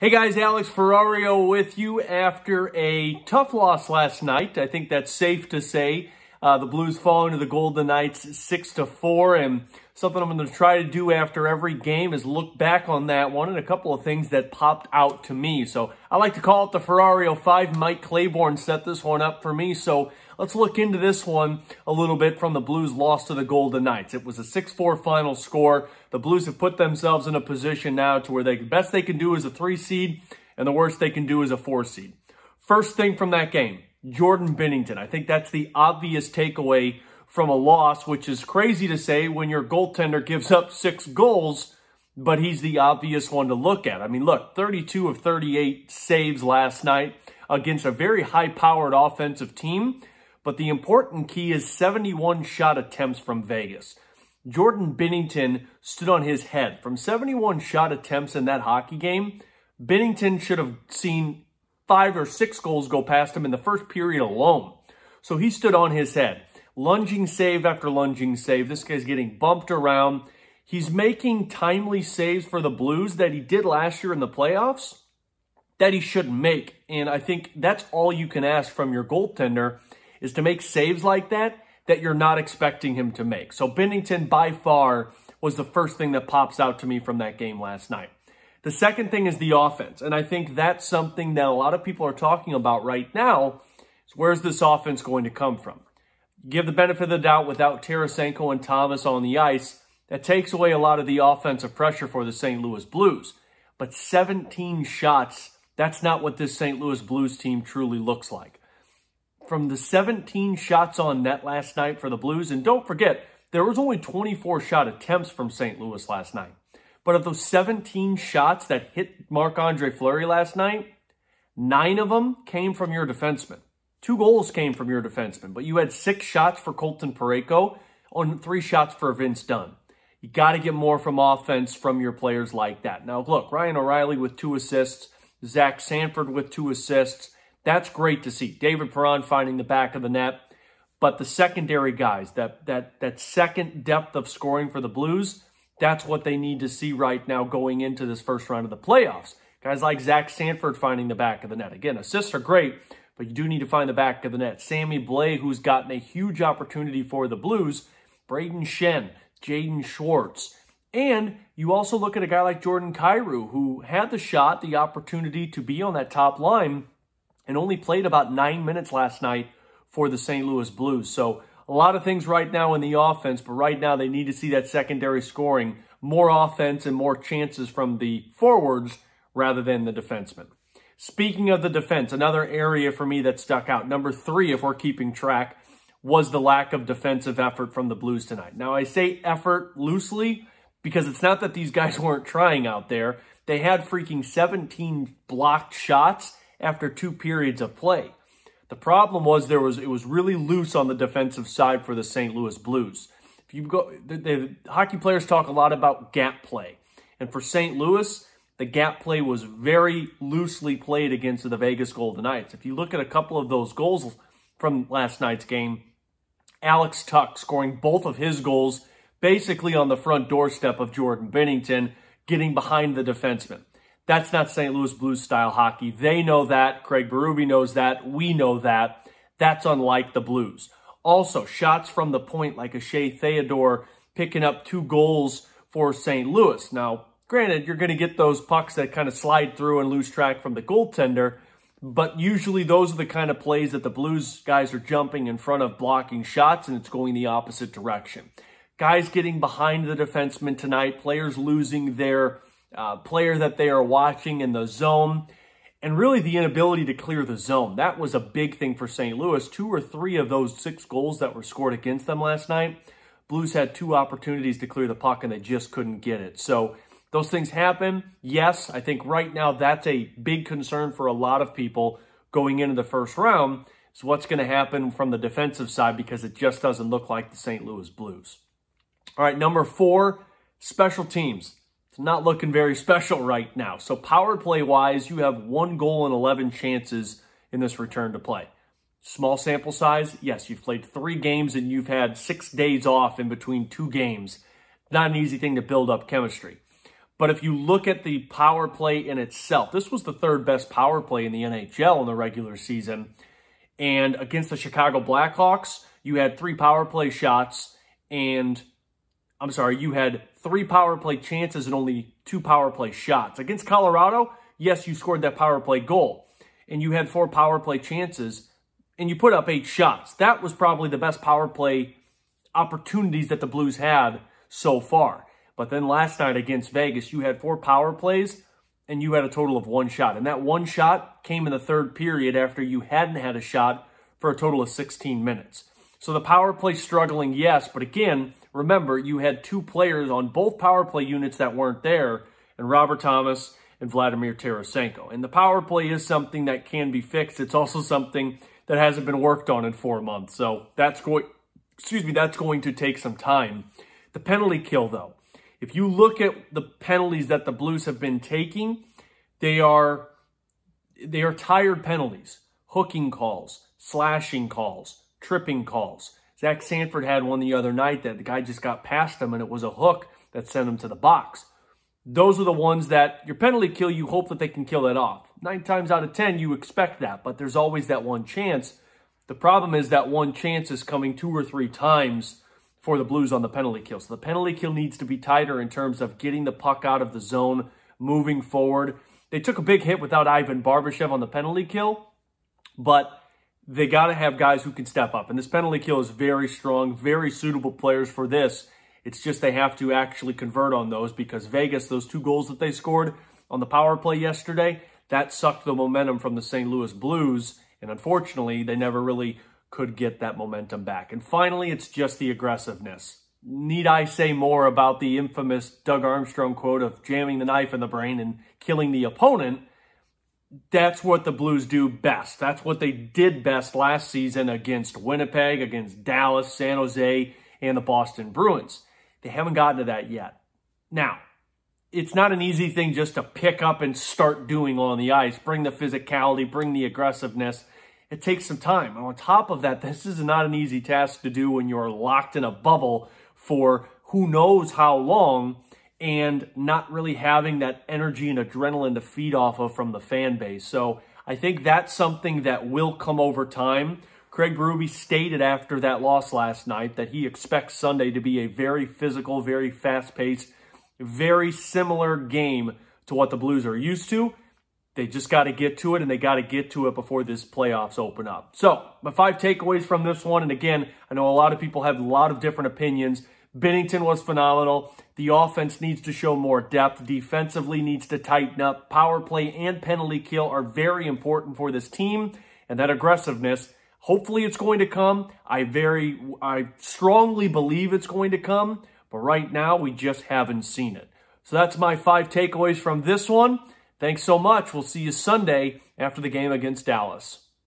Hey guys, Alex Ferrario with you after a tough loss last night. I think that's safe to say. Uh, the Blues fall into the Golden Knights 6 to four, and something I'm going to try to do after every game is look back on that one and a couple of things that popped out to me. So I like to call it the Ferrari 05. Mike Claiborne set this one up for me, so let's look into this one a little bit from the Blues loss to the Golden Knights. It was a 6-4 final score. The Blues have put themselves in a position now to where the best they can do is a 3 seed, and the worst they can do is a 4 seed. First thing from that game, Jordan Bennington. I think that's the obvious takeaway from a loss, which is crazy to say when your goaltender gives up six goals, but he's the obvious one to look at. I mean, look, 32 of 38 saves last night against a very high-powered offensive team, but the important key is 71 shot attempts from Vegas. Jordan Bennington stood on his head. From 71 shot attempts in that hockey game, Bennington should have seen five or six goals go past him in the first period alone. So he stood on his head. Lunging save after lunging save. This guy's getting bumped around. He's making timely saves for the Blues that he did last year in the playoffs that he shouldn't make. And I think that's all you can ask from your goaltender is to make saves like that that you're not expecting him to make. So Bennington by far was the first thing that pops out to me from that game last night. The second thing is the offense. And I think that's something that a lot of people are talking about right now. Is where's this offense going to come from? Give the benefit of the doubt without Tarasenko and Thomas on the ice. That takes away a lot of the offensive pressure for the St. Louis Blues. But 17 shots, that's not what this St. Louis Blues team truly looks like. From the 17 shots on net last night for the Blues, and don't forget, there was only 24 shot attempts from St. Louis last night. But of those 17 shots that hit Marc-Andre Fleury last night, nine of them came from your defenseman. Two goals came from your defenseman, but you had six shots for Colton Pareko on three shots for Vince Dunn. You got to get more from offense from your players like that. Now, look, Ryan O'Reilly with two assists, Zach Sanford with two assists. That's great to see. David Perron finding the back of the net. But the secondary guys, that that that second depth of scoring for the Blues, that's what they need to see right now going into this first round of the playoffs. Guys like Zach Sanford finding the back of the net. Again, assists are great, but you do need to find the back of the net. Sammy Blay, who's gotten a huge opportunity for the Blues. Braden Shen, Jaden Schwartz. And you also look at a guy like Jordan Cairo, who had the shot, the opportunity to be on that top line, and only played about nine minutes last night for the St. Louis Blues. So a lot of things right now in the offense, but right now they need to see that secondary scoring, more offense and more chances from the forwards rather than the defensemen. Speaking of the defense, another area for me that stuck out, number three, if we're keeping track, was the lack of defensive effort from the Blues tonight. Now, I say effort loosely because it's not that these guys weren't trying out there. They had freaking 17 blocked shots after two periods of play. The problem was there was it was really loose on the defensive side for the St. Louis Blues. If you go, the, the hockey players talk a lot about gap play, and for St. Louis, the gap play was very loosely played against the Vegas Golden Knights. If you look at a couple of those goals from last night's game, Alex Tuck scoring both of his goals basically on the front doorstep of Jordan Bennington, getting behind the defenseman. That's not St. Louis Blues style hockey. They know that. Craig Berube knows that. We know that. That's unlike the Blues. Also, shots from the point like a Shea Theodore picking up two goals for St. Louis. Now, granted, you're going to get those pucks that kind of slide through and lose track from the goaltender, but usually those are the kind of plays that the Blues guys are jumping in front of blocking shots and it's going the opposite direction. Guys getting behind the defenseman tonight, players losing their uh, player that they are watching in the zone, and really the inability to clear the zone. That was a big thing for St. Louis. Two or three of those six goals that were scored against them last night, Blues had two opportunities to clear the puck, and they just couldn't get it. So those things happen. Yes, I think right now that's a big concern for a lot of people going into the first round. Is what's going to happen from the defensive side because it just doesn't look like the St. Louis Blues. All right, number four, special teams not looking very special right now. So power play wise, you have one goal and 11 chances in this return to play. Small sample size, yes, you've played three games and you've had six days off in between two games. Not an easy thing to build up chemistry. But if you look at the power play in itself, this was the third best power play in the NHL in the regular season. And against the Chicago Blackhawks, you had three power play shots and I'm sorry, you had three power play chances and only two power play shots. Against Colorado, yes, you scored that power play goal, and you had four power play chances, and you put up eight shots. That was probably the best power play opportunities that the Blues had so far. But then last night against Vegas, you had four power plays, and you had a total of one shot. And that one shot came in the third period after you hadn't had a shot for a total of 16 minutes. So the power play struggling, yes, but again, Remember, you had two players on both power play units that weren't there, and Robert Thomas and Vladimir Tarasenko. And the power play is something that can be fixed. It's also something that hasn't been worked on in four months. So that's going, excuse me, that's going to take some time. The penalty kill, though, if you look at the penalties that the Blues have been taking, they are they are tired penalties, hooking calls, slashing calls, tripping calls. Zach Sanford had one the other night that the guy just got past him and it was a hook that sent him to the box. Those are the ones that your penalty kill, you hope that they can kill that off. Nine times out of 10, you expect that, but there's always that one chance. The problem is that one chance is coming two or three times for the Blues on the penalty kill. So the penalty kill needs to be tighter in terms of getting the puck out of the zone, moving forward. They took a big hit without Ivan Barbashev on the penalty kill, but they got to have guys who can step up. And this penalty kill is very strong, very suitable players for this. It's just they have to actually convert on those because Vegas, those two goals that they scored on the power play yesterday, that sucked the momentum from the St. Louis Blues. And unfortunately, they never really could get that momentum back. And finally, it's just the aggressiveness. Need I say more about the infamous Doug Armstrong quote of jamming the knife in the brain and killing the opponent? that's what the Blues do best. That's what they did best last season against Winnipeg, against Dallas, San Jose, and the Boston Bruins. They haven't gotten to that yet. Now, it's not an easy thing just to pick up and start doing on the ice. Bring the physicality, bring the aggressiveness. It takes some time. And on top of that, this is not an easy task to do when you're locked in a bubble for who knows how long and not really having that energy and adrenaline to feed off of from the fan base. So I think that's something that will come over time. Craig Berube stated after that loss last night that he expects Sunday to be a very physical, very fast-paced, very similar game to what the Blues are used to. They just got to get to it, and they got to get to it before this playoffs open up. So, my five takeaways from this one, and again, I know a lot of people have a lot of different opinions Bennington was phenomenal. The offense needs to show more depth. Defensively needs to tighten up. Power play and penalty kill are very important for this team. And that aggressiveness, hopefully it's going to come. I very, I strongly believe it's going to come. But right now, we just haven't seen it. So that's my five takeaways from this one. Thanks so much. We'll see you Sunday after the game against Dallas.